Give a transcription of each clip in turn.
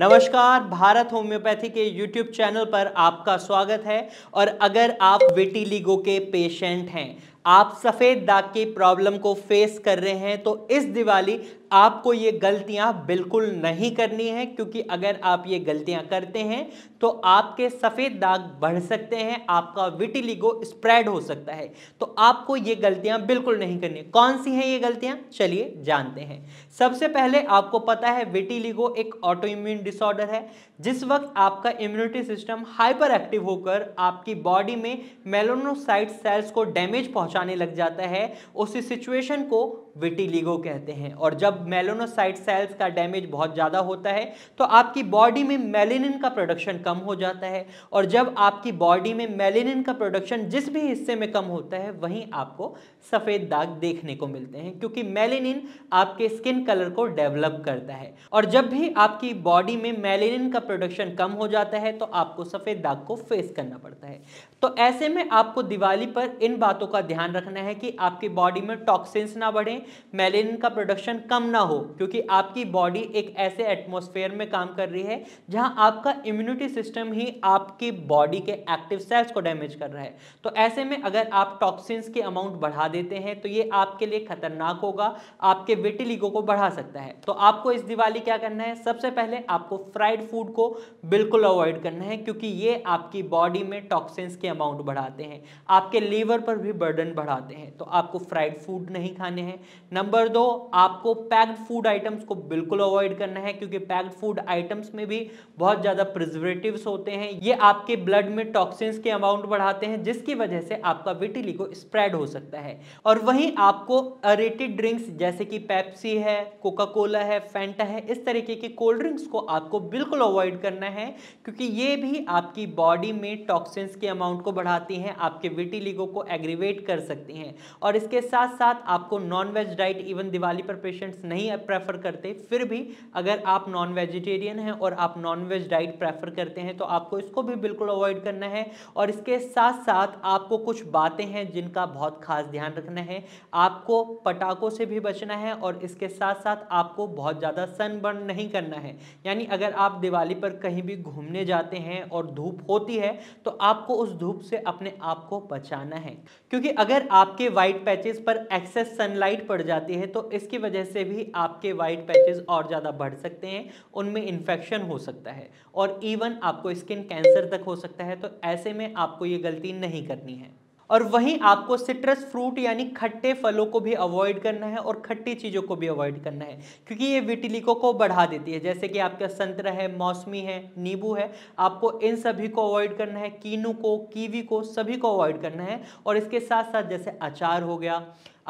नमस्कार भारत होम्योपैथी के YouTube channel पर आपका स्वागत है और अगर आप विटिलिगो के पेशेंट हैं आप सफ़ेद दाग की प्रॉब्लम को फेस कर रहे हैं तो इस दिवाली आपको ये गलतियां बिल्कुल नहीं करनी है क्योंकि अगर आप ये गलतियां करते हैं तो आपके सफ़ेद दाग बढ़ सकते हैं आपका विटिलिगो स्प्रेड हो सकता है तो आपको ये गलतियां बिल्कुल नहीं करनी कौन सी हैं ये गलतियां चलिए जानते हैं सबसे पहले आपको पता है विटिलिगो एक ऑटो इम्यून डिसऑर्डर है जिस वक्त आपका इम्यूनिटी सिस्टम हाइपर एक्टिव होकर आपकी बॉडी में मेलोनोसाइट सेल्स को डैमेज पहुंचा पहुंचाने लग जाता है उस सिचुएशन को विटिलिगो कहते हैं और जब मेलोनोसाइट सेल्स का डैमेज बहुत ज़्यादा होता है तो आपकी बॉडी में मेलेनिन का प्रोडक्शन कम हो जाता है और जब आपकी बॉडी में मेलेनिन का प्रोडक्शन जिस भी हिस्से में कम होता है वहीं आपको सफ़ेद दाग देखने को मिलते हैं क्योंकि मेलेनिन आपके स्किन कलर को डेवलप करता है और जब भी आपकी बॉडी में मेलेनिन का प्रोडक्शन कम हो जाता है तो आपको सफ़ेद दाग को फेस करना पड़ता है तो ऐसे में आपको दिवाली पर इन बातों का ध्यान रखना है कि आपकी बॉडी में टॉक्सिन्स ना बढ़ें मेलेनिन का प्रोडक्शन कम ना हो क्योंकि आपकी बॉडी एक ऐसे एटमोसफेयर में काम कर रही है जहां आपका इम्यूनिटी सिस्टम ही आपकी बॉडी के एक्टिव सेल्स को डैमेज कर रहा है तो ऐसे में अगर आप टॉक्सिन्स की अमाउंट बढ़ा देते हैं तो ये आपके लिए खतरनाक होगा आपके विटिलिगो को बढ़ा सकता है तो आपको इस दिवाली क्या करना है सबसे पहले आपको फ्राइड फूड को बिल्कुल अवॉइड करना है क्योंकि ये आपकी बॉडी में टॉक्सिन्स के अमाउंट बढ़ाते हैं आपके लीवर पर भी बर्डन बढ़ाते हैं तो आपको फ्राइड फूड नहीं खाने हैं नंबर दो आपको पैक्ड फूड आइटम्स को बिल्कुल अवॉइड करना है क्योंकि पैक्ड फूड आइटम्स में भी बहुत ज़्यादा प्रिजर्वेटिव होते हैं ये आपके ब्लड में टॉक्सिन के अमाउंट बढ़ाते हैं जिसकी वजह से आपका विटिलिको स्प्रेड हो सकता है और वहीं आपको अरेटेड ड्रिंक्स जैसे कि पैप्सी है कोका कोला है फेंटा है इस तरीके के कोल्ड ड्रिंक्स को आपको बिल्कुल अवॉइड करना है क्योंकि ये भी आपकी बॉडी में टॉक्सिन्स के अमाउंट को बढ़ाती हैं आपके विटिलीगो को एग्रीवेट कर सकती हैं और इसके साथ साथ आपको non veg diet even Diwali पर पेशेंट्स नहीं प्रेफर करते फिर भी अगर आप नॉन वेजिटेरियन हैं और आप नॉन वेज डाइट प्रेफर करते हैं तो आपको इसको भी बिल्कुल अवॉइड करना है और इसके साथ साथ आपको कुछ बातें हैं जिनका बहुत खास ध्यान रखना है आपको पटाखों से भी बचना है और इसके साथ साथ आपको बहुत ज़्यादा सनबर्न नहीं करना है यानी अगर आप दिवाली पर कहीं भी घूमने जाते हैं और धूप होती है तो आपको उस धूप से अपने आप को बचाना है क्योंकि अगर आपके व्हाइट पैचेस पर एक्सेस सनलाइट पड़ जाती है तो इसकी वजह से भी आपके वाइट पैचेस और ज़्यादा बढ़ सकते हैं उनमें इन्फेक्शन हो सकता है और इवन आपको स्किन कैंसर तक हो सकता है तो ऐसे में आपको ये गलती नहीं करनी है और वहीं आपको सिट्रस फ्रूट यानी खट्टे फलों को भी अवॉइड करना है और खट्टी चीज़ों को भी अवॉइड करना है क्योंकि ये विटिलिको को बढ़ा देती है जैसे कि आपका संतरा है मौसमी है नींबू है आपको इन सभी को अवॉइड करना है कीनू को कीवी को सभी को अवॉइड करना है और इसके साथ साथ जैसे अचार हो गया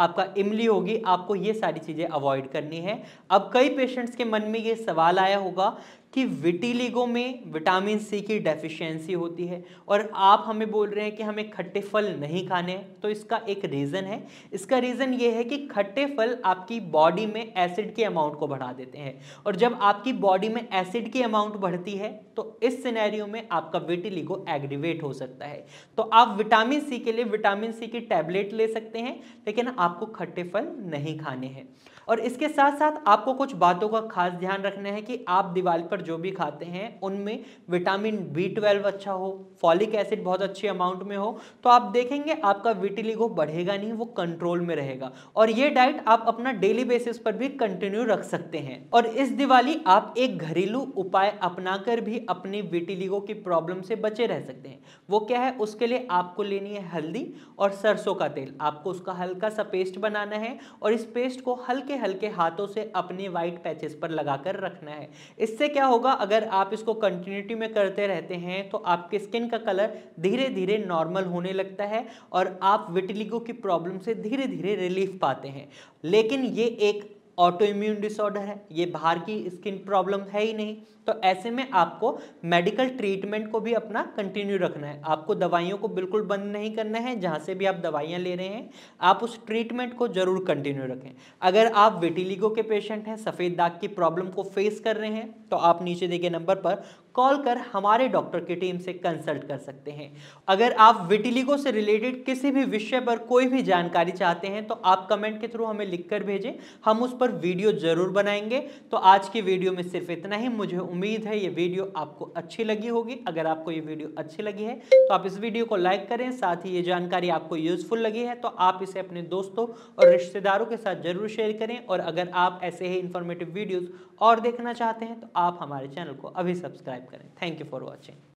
आपका इमली होगी आपको ये सारी चीज़ें अवॉइड करनी है अब कई पेशेंट्स के मन में ये सवाल आया होगा कि विटिलिगो में विटामिन सी की डेफिशिएंसी होती है और आप हमें बोल रहे हैं कि हमें खट्टे फल नहीं खाने हैं तो इसका एक रीज़न है इसका रीज़न ये है कि खट्टे फल आपकी बॉडी में एसिड के अमाउंट को बढ़ा देते हैं और जब आपकी बॉडी में एसिड की अमाउंट बढ़ती है तो इस सिनेरियो में आपका विटिलिगो एग्रीवेट हो सकता है तो आप विटामिन सी के लिए विटामिन सी की टैबलेट ले सकते हैं लेकिन आपको खट्टे फल नहीं खाने हैं और इसके साथ साथ आपको कुछ बातों का खास ध्यान रखना है कि आप दिवाली पर जो भी खाते हैं उनमें विटामिन बी ट्वेल्व अच्छा हो फॉलिक एसिड बहुत अच्छे अमाउंट में हो तो आप देखेंगे आपका विटिलिगो बढ़ेगा नहीं वो कंट्रोल में रहेगा और ये डाइट आप अपना डेली बेसिस पर भी कंटिन्यू रख सकते हैं और इस दिवाली आप एक घरेलू उपाय अपनाकर भी अपने विटिलिगो की प्रॉब्लम से बचे रह सकते हैं वो क्या है उसके लिए आपको लेनी है हल्दी और सरसों का तेल आपको उसका हल्का सा पेस्ट बनाना है और इस पेस्ट को हल्के हल्के हाथों से अपने वाइट पैचेस पर लगाकर रखना है इससे क्या होगा अगर आप इसको कंटिन्यूटी में करते रहते हैं तो आपके स्किन का कलर धीरे धीरे नॉर्मल होने लगता है और आप विटिलिगो की प्रॉब्लम से धीरे धीरे रिलीफ पाते हैं लेकिन ये एक ऑटो इम्यून डिसऑर्डर है ये बाहर की स्किन प्रॉब्लम है ही नहीं तो ऐसे में आपको मेडिकल ट्रीटमेंट को भी अपना कंटिन्यू रखना है आपको दवाइयों को बिल्कुल बंद नहीं करना है जहाँ से भी आप दवाइयाँ ले रहे हैं आप उस ट्रीटमेंट को ज़रूर कंटिन्यू रखें अगर आप विटिलिगो के पेशेंट हैं सफ़ेद दाग की प्रॉब्लम को फेस कर रहे हैं तो आप नीचे देखे नंबर पर कॉल कर हमारे डॉक्टर की टीम से कंसल्ट कर सकते हैं अगर आप विटिलिगो से रिलेटेड किसी भी विषय पर कोई भी जानकारी चाहते हैं तो आप कमेंट के थ्रू हमें लिखकर भेजें हम उस पर वीडियो जरूर बनाएंगे तो आज की वीडियो में सिर्फ इतना ही मुझे उम्मीद है ये वीडियो आपको अच्छी लगी होगी अगर आपको ये वीडियो अच्छी लगी है तो आप इस वीडियो को लाइक करें साथ ही ये जानकारी आपको यूजफुल लगी है तो आप इसे अपने दोस्तों और रिश्तेदारों के साथ जरूर शेयर करें और अगर आप ऐसे ही इन्फॉर्मेटिव वीडियोज़ और देखना चाहते हैं तो आप हमारे चैनल को अभी सब्सक्राइब करें थैंक यू फॉर वॉचिंग